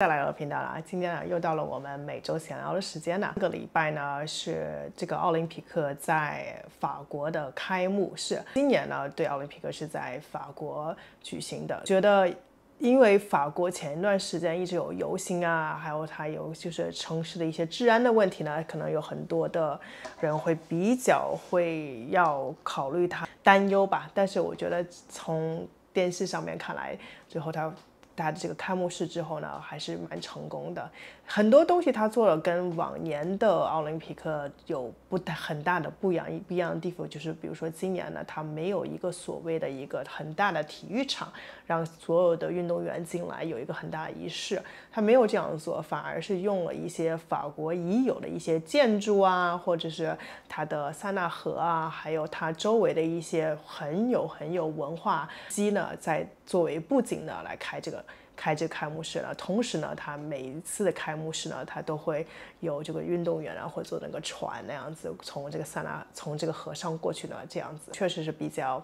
再来一个频道了。今天呢，又到了我们每周闲聊的时间了。这个礼拜呢，是这个奥林匹克在法国的开幕式。今年呢，对奥林匹克是在法国举行的。觉得，因为法国前一段时间一直有游行啊，还有它有就是城市的一些治安的问题呢，可能有很多的人会比较会要考虑它担忧吧。但是我觉得从电视上面看来，最后它。他的这个开幕式之后呢，还是蛮成功的。很多东西他做了跟往年的奥林匹克有不太很大的不一样，不一样的地方就是，比如说今年呢，他没有一个所谓的一个很大的体育场，让所有的运动员进来有一个很大的仪式，他没有这样做，反而是用了一些法国已有的一些建筑啊，或者是他的塞纳河啊，还有它周围的一些很有很有文化机呢，在作为布景呢来开这个。开这个开幕式了，同时呢，他每一次的开幕式呢，他都会有这个运动员啊，会坐那个船那样子从这个塞纳从这个河上过去呢，这样子确实是比较。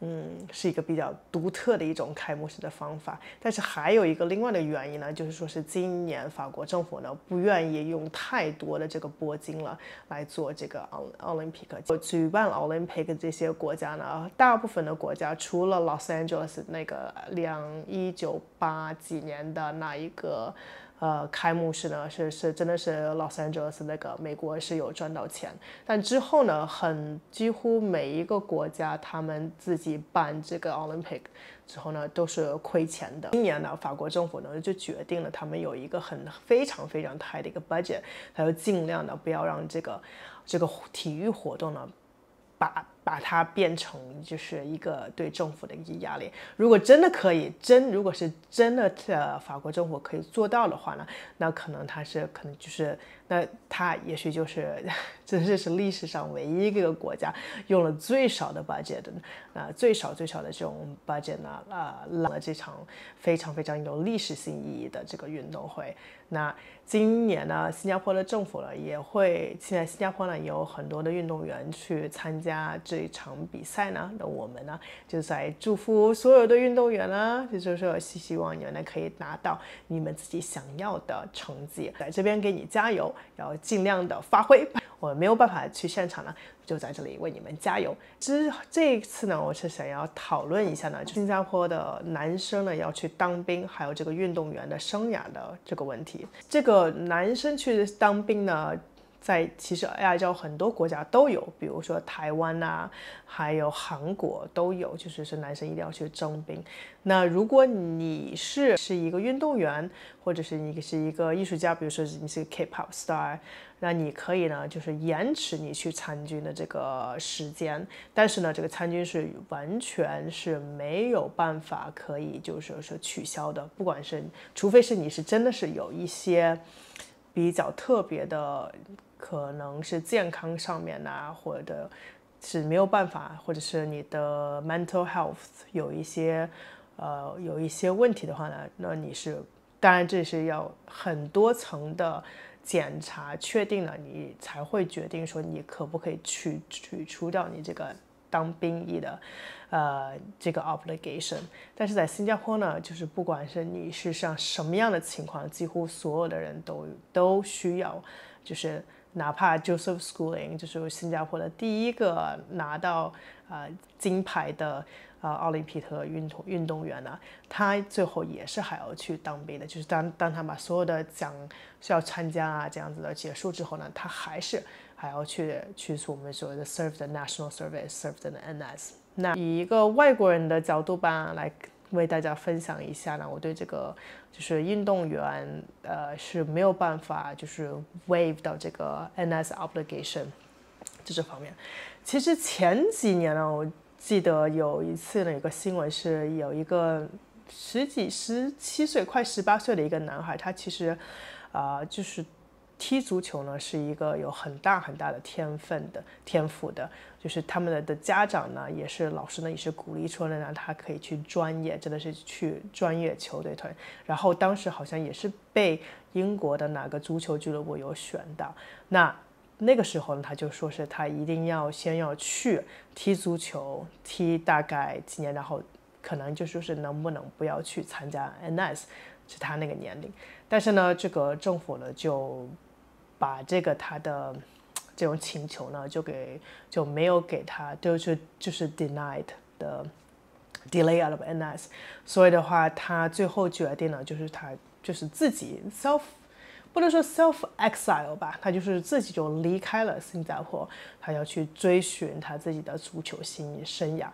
嗯，是一个比较独特的一种开幕式的方法。但是还有一个另外的原因呢，就是说是今年法国政府呢不愿意用太多的这个铂金了来做这个 olympic，举办 olympic 这些国家呢，大部分的国家除了 Los Angeles 那个两一九八几年的那一个。呃，开幕式呢是是真的是 Los Angeles 那个美国是有赚到钱，但之后呢，很几乎每一个国家他们自己办这个 Olympic 之后呢都是亏钱的。今年呢，法国政府呢就决定了他们有一个很非常非常 tight 的一个 budget，还有尽量的不要让这个这个体育活动呢把。把它变成就是一个对政府的一个压力。如果真的可以，真如果是真的，呃，法国政府可以做到的话呢，那可能它是可能就是那它也许就是，真的是历史上唯一一个国家用了最少的 budget，那最少最少的这种 budget 呢，啊，了这场非常非常有历史性意义的这个运动会。那今年呢，新加坡的政府呢也会，现在新加坡呢也有很多的运动员去参加。这一场比赛呢，那我们呢就在祝福所有的运动员呢，就是说希望你们呢可以拿到你们自己想要的成绩，在这边给你加油，然后尽量的发挥。我没有办法去现场呢，就在这里为你们加油。其实这一次呢，我是想要讨论一下呢，新加坡的男生呢要去当兵，还有这个运动员的生涯的这个问题。这个男生去当兵呢？在其实，亚洲很多国家都有，比如说台湾啊，还有韩国都有，就是说男生一定要去征兵。那如果你是是一个运动员，或者是你是一个艺术家，比如说你是个 K-pop star，那你可以呢，就是延迟你去参军的这个时间。但是呢，这个参军是完全是没有办法可以就是说取消的，不管是除非是你是真的是有一些比较特别的。可能是健康上面啊，或者是没有办法，或者是你的 mental health 有一些呃有一些问题的话呢，那你是当然这是要很多层的检查确定了，你才会决定说你可不可以去去除掉你这个当兵役的呃这个 obligation。但是在新加坡呢，就是不管是你是像什么样的情况，几乎所有的人都都需要就是。哪怕 Joseph Schooling 就是新加坡的第一个拿到呃金牌的呃奥林匹克运动运动员呢，他最后也是还要去当兵的。就是当当他把所有的奖需要参加啊这样子的结束之后呢，他还是还要去去做我们所谓的 s e r v e the national service s e r v e the NS。那以一个外国人的角度吧来。为大家分享一下呢，我对这个就是运动员，呃，是没有办法就是 waive 到这个 NS obligation，就这方面。其实前几年呢，我记得有一次呢，有个新闻是有一个十几、十七岁、快十八岁的一个男孩，他其实，啊，就是。踢足球呢是一个有很大很大的天分的天赋的，就是他们的的家长呢也是老师呢也是鼓励出来让他可以去专业，真的是去专业球队团然后当时好像也是被英国的哪个足球俱乐部有选到，那那个时候呢他就说是他一定要先要去踢足球，踢大概几年，然后可能就说是能不能不要去参加 n s 是他那个年龄。但是呢这个政府呢就。把这个他的这种请求呢，就给就没有给他，就是就是 denied 的 delay out of n s 所以的话，他最后决定了，就是他就是自己 self 不能说 self exile 吧，他就是自己就离开了新加坡，他要去追寻他自己的足球新生涯。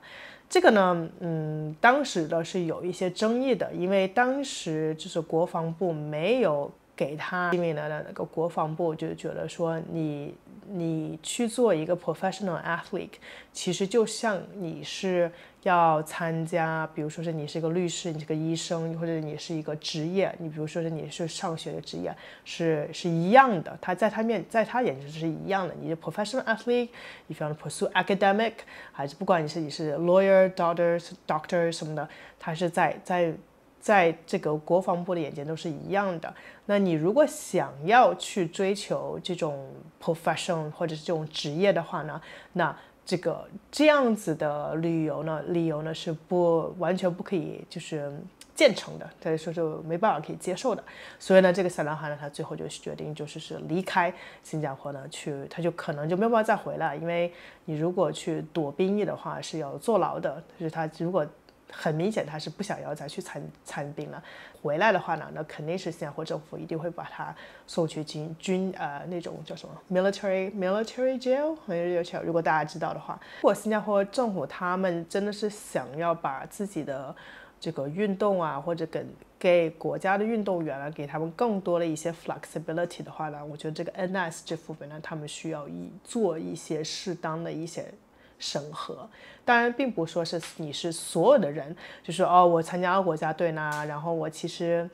这个呢，嗯，当时的是有一些争议的，因为当时就是国防部没有。给他，因为呢，那个国防部就觉得说，你你去做一个 professional athlete，其实就像你是要参加，比如说是你是一个律师，你是个医生，或者你是一个职业，你比如说是你是上学的职业，是是一样的。他在他面，在他眼中是一样的。你的 professional athlete，你想要 pursue academic，还是不管你是你是 lawyer、d a u g h t e r s doctor 什么的，他是在在。在这个国防部的眼前都是一样的。那你如果想要去追求这种 professional 或者是这种职业的话呢，那这个这样子的旅游呢，理由呢是不完全不可以就是建成的，所以说就没办法可以接受的。所以呢，这个小男孩呢，他最后就决定就是是离开新加坡呢，去他就可能就没有办法再回来，因为你如果去躲兵役的话是要坐牢的，就是他如果。很明显，他是不想要再去参参兵了。回来的话呢，那肯定是新加坡政府一定会把他送去军军呃那种叫什么 military military jail military jail。如果大家知道的话，如果新加坡政府他们真的是想要把自己的这个运动啊，或者给给国家的运动员啊，给他们更多的一些 flexibility 的话呢，我觉得这个 NS 这副本呢，他们需要一做一些适当的一些。审核，当然并不说是你是所有的人，就是哦，我参加了国家队呢，然后我其实，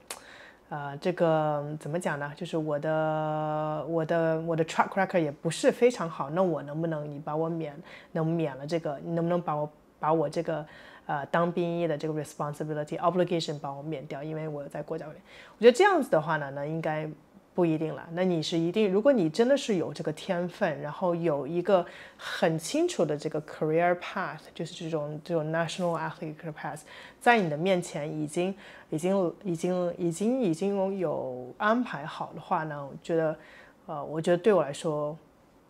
呃，这个怎么讲呢？就是我的我的我的 track record 也不是非常好，那我能不能你把我免能免了这个？你能不能把我把我这个呃当兵役的这个 responsibility obligation 帮我免掉？因为我在国家队，我觉得这样子的话呢，那应该。不一定了，那你是一定。如果你真的是有这个天分，然后有一个很清楚的这个 career path，就是这种这种 national athletic path，在你的面前已经已经已经已经已经已经有安排好的话呢，我觉得，呃，我觉得对我来说，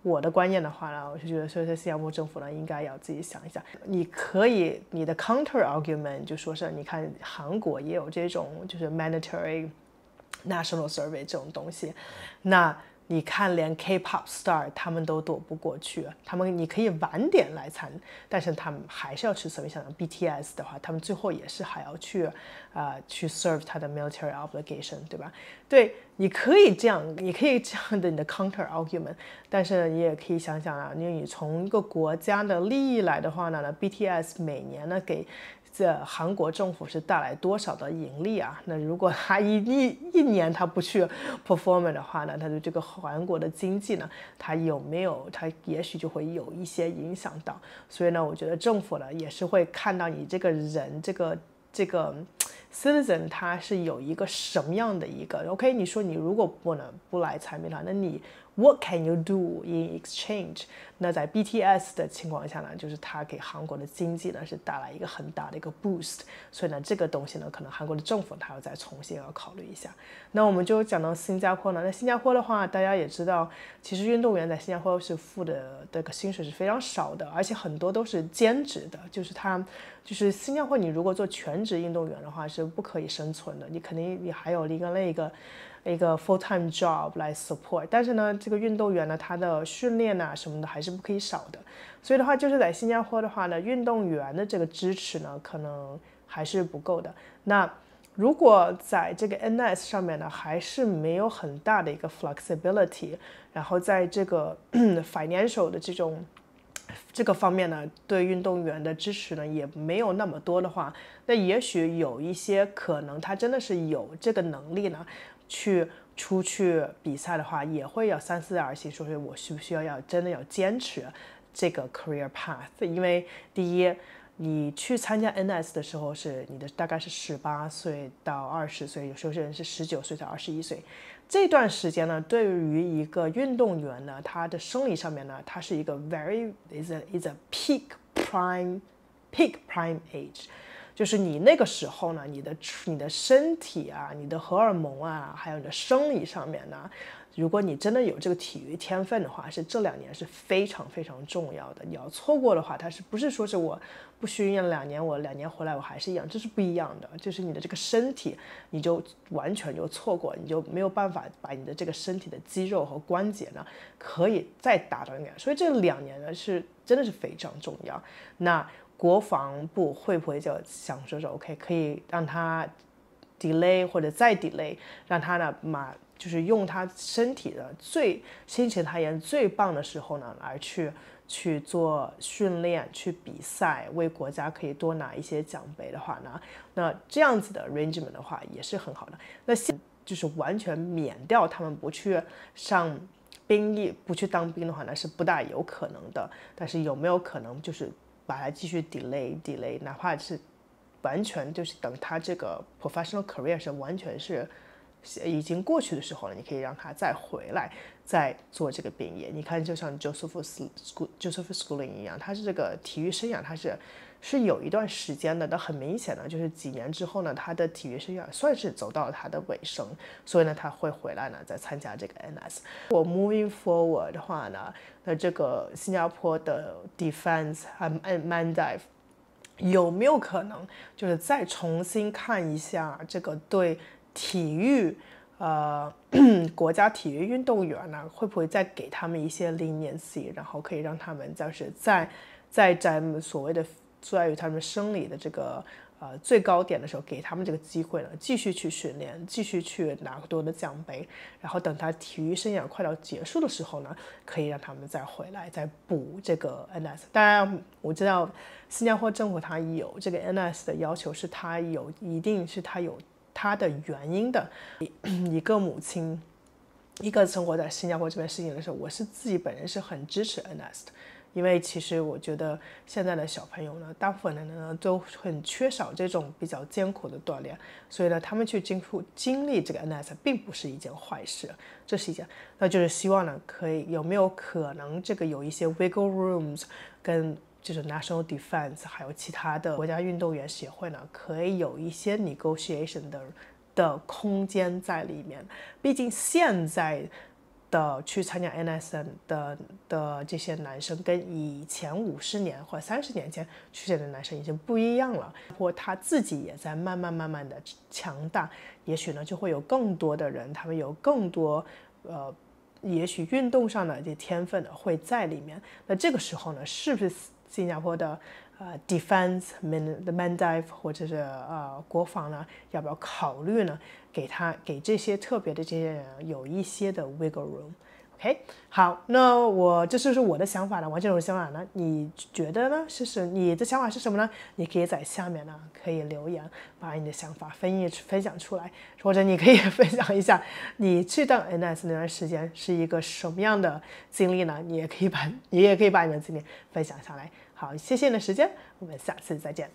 我的观念的话呢，我就觉得，所以说，新加坡政府呢应该要自己想一想。你可以你的 counter argument 就说是，你看韩国也有这种就是 mandatory。National Survey 这种东西，那你看，连 K-pop Star 他们都躲不过去。他们你可以晚点来参，但是他们还是要吃素。你想想 BTS 的话，他们最后也是还要去啊去 serve 他的 military obligation，对吧？对，你可以这样，你可以这样的你的 counter argument，但是你也可以想想啊，因为你从一个国家的利益来的话呢，BTS 每年呢给。这韩国政府是带来多少的盈利啊？那如果他一一一年他不去 perform 的话呢？他对这个韩国的经济呢，他有没有？他也许就会有一些影响到。所以呢，我觉得政府呢也是会看到你这个人，这个这个 citizen 他是有一个什么样的一个 OK？你说你如果不能不来财米团，那你。What can you do in exchange？那在 BTS 的情况下呢，就是它给韩国的经济呢是带来一个很大的一个 boost。所以呢，这个东西呢，可能韩国的政府它要再重新要考虑一下。那我们就讲到新加坡呢。那新加坡的话，大家也知道，其实运动员在新加坡是付的这个薪水是非常少的，而且很多都是兼职的。就是他，就是新加坡你如果做全职运动员的话是不可以生存的。你肯定你还有一个那个。一个 full time job 来 support，但是呢，这个运动员呢，他的训练呐什么的还是不可以少的。所以的话，就是在新加坡的话呢，运动员的这个支持呢，可能还是不够的。那如果在这个 NS 上面呢，还是没有很大的一个 flexibility，然后在这个 financial 的这种这个方面呢，对运动员的支持呢，也没有那么多的话，那也许有一些可能他真的是有这个能力呢。去出去比赛的话，也会有三思而行，说说我需不需要要真的要坚持这个 career path？因为第一，你去参加 NS 的时候是你的大概是十八岁到二十岁，有时候是人是十九岁到二十一岁。这段时间呢，对于一个运动员呢，他的生理上面呢，他是一个 very is is a peak prime peak prime age。就是你那个时候呢，你的你的身体啊，你的荷尔蒙啊，还有你的生理上面呢，如果你真的有这个体育天分的话，是这两年是非常非常重要的。你要错过的话，它是不是说是我不训练两年，我两年回来我还是一样，这是不一样的。就是你的这个身体，你就完全就错过，你就没有办法把你的这个身体的肌肉和关节呢，可以再达到一点。所以这两年呢，是真的是非常重要。那。国防部会不会就想说说，OK，可以让他 delay 或者再 delay，让他呢马就是用他身体的最心情他人最棒的时候呢，来去去做训练、去比赛，为国家可以多拿一些奖杯的话呢，那这样子的 arrangement 的话也是很好的。那现就是完全免掉他们不去上兵役、不去当兵的话，那是不大有可能的。但是有没有可能就是？把它继续 delay delay，哪怕是完全就是等他这个 professional career 是完全是已经过去的时候了，你可以让他再回来。在做这个变业。你看，就像 Joseph School Joseph Schooling 一样，他是这个体育生涯，他是是有一段时间的，但很明显呢，就是几年之后呢，他的体育生涯算是走到了他的尾声，所以呢，他会回来呢，再参加这个 NS。我 Moving Forward 的话呢，那这个新加坡的 Defense 和 m a n d v e 有没有可能，就是再重新看一下这个对体育？呃，国家体育运动员呢，会不会再给他们一些 leniency，然后可以让他们就是在在在所谓的在于他们生理的这个呃最高点的时候，给他们这个机会呢？继续去训练，继续去拿更多的奖杯，然后等他体育生涯快到结束的时候呢，可以让他们再回来再补这个 NS。当然，我知道新加坡政府它有这个 NS 的要求，是它有，一定是它有。他的原因的，一一个母亲，一个生活在新加坡这边事情的时候，我是自己本人是很支持 n a s t 因为其实我觉得现在的小朋友呢，大部分的人呢都很缺少这种比较艰苦的锻炼，所以呢，他们去经受经历这个 n a s t 并不是一件坏事，这是一件，那就是希望呢可以有没有可能这个有一些 Wiggle Rooms 跟。就是 national defense，还有其他的国家运动员协会呢，可以有一些 negotiation 的的空间在里面。毕竟现在的去参加 N S N 的的这些男生，跟以前五十年或三十年前出现的男生已经不一样了。或他自己也在慢慢慢慢的强大。也许呢，就会有更多的人，他们有更多呃，也许运动上的这些天分呢会在里面。那这个时候呢，是不是？新加坡的呃，defense，t h e m a n d i v e 或者是呃国防呢，要不要考虑呢？给他给这些特别的这些人有一些的 wiggle room。OK，好，那我这就是我的想法了。我这种想法呢？你觉得呢？是是，你的想法是什么呢？你可以在下面呢可以留言，把你的想法分一分享出来，或者你可以分享一下你去到 NS 那段时间是一个什么样的经历呢？你也可以把你也可以把你的经历分享下来。好，谢谢你的时间，我们下次再见。